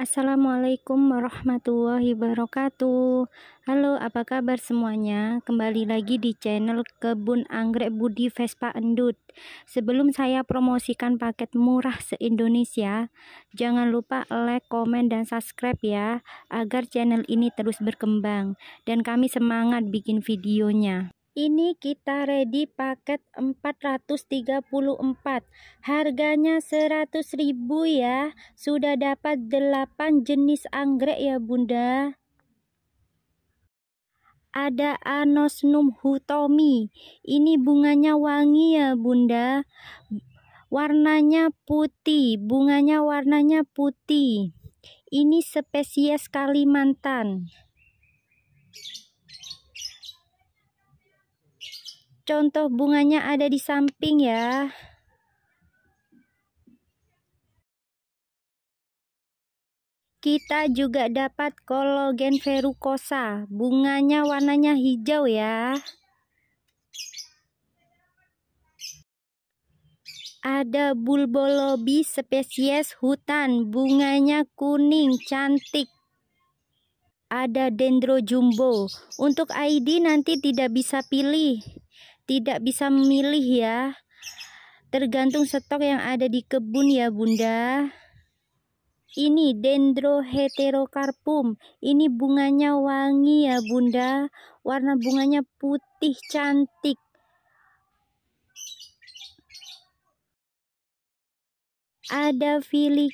Assalamualaikum warahmatullahi wabarakatuh Halo apa kabar semuanya Kembali lagi di channel Kebun Anggrek Budi Vespa Endut Sebelum saya promosikan paket murah se-Indonesia Jangan lupa like, komen, dan subscribe ya Agar channel ini terus berkembang Dan kami semangat bikin videonya ini kita ready paket 434 harganya 100.000 ya sudah dapat 8 jenis anggrek ya bunda ada anosnum hutomi ini bunganya wangi ya bunda warnanya putih bunganya warnanya putih ini spesies Kalimantan Contoh bunganya ada di samping ya. Kita juga dapat kolagen verukosa. Bunganya warnanya hijau ya. Ada bulbolobi spesies hutan. Bunganya kuning, cantik. Ada dendro jumbo. Untuk ID nanti tidak bisa pilih tidak bisa memilih ya. Tergantung stok yang ada di kebun ya bunda. Ini dendro heterokarpum Ini bunganya wangi ya bunda. Warna bunganya putih cantik. Ada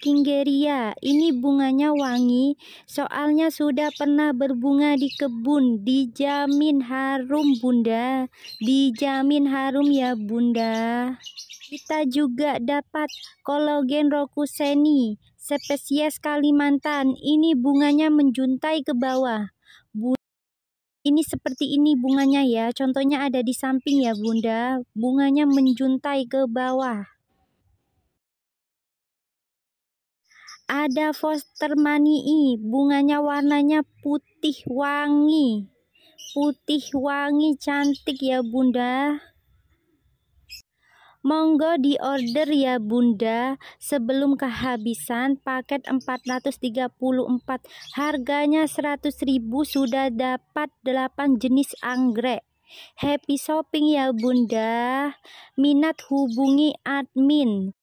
kingeria ini bunganya wangi, soalnya sudah pernah berbunga di kebun, dijamin harum bunda, dijamin harum ya bunda. Kita juga dapat kolagen rokuseni, spesies Kalimantan, ini bunganya menjuntai ke bawah. ini seperti ini bunganya ya. Contohnya ada di samping ya Bunda. Bunganya menjuntai ke bawah. Ada Foster Manii, bunganya warnanya putih wangi. Putih wangi cantik ya Bunda. Monggo di order ya Bunda sebelum kehabisan paket 434 harganya 100.000 sudah dapat 8 jenis anggrek. Happy shopping ya Bunda. Minat hubungi admin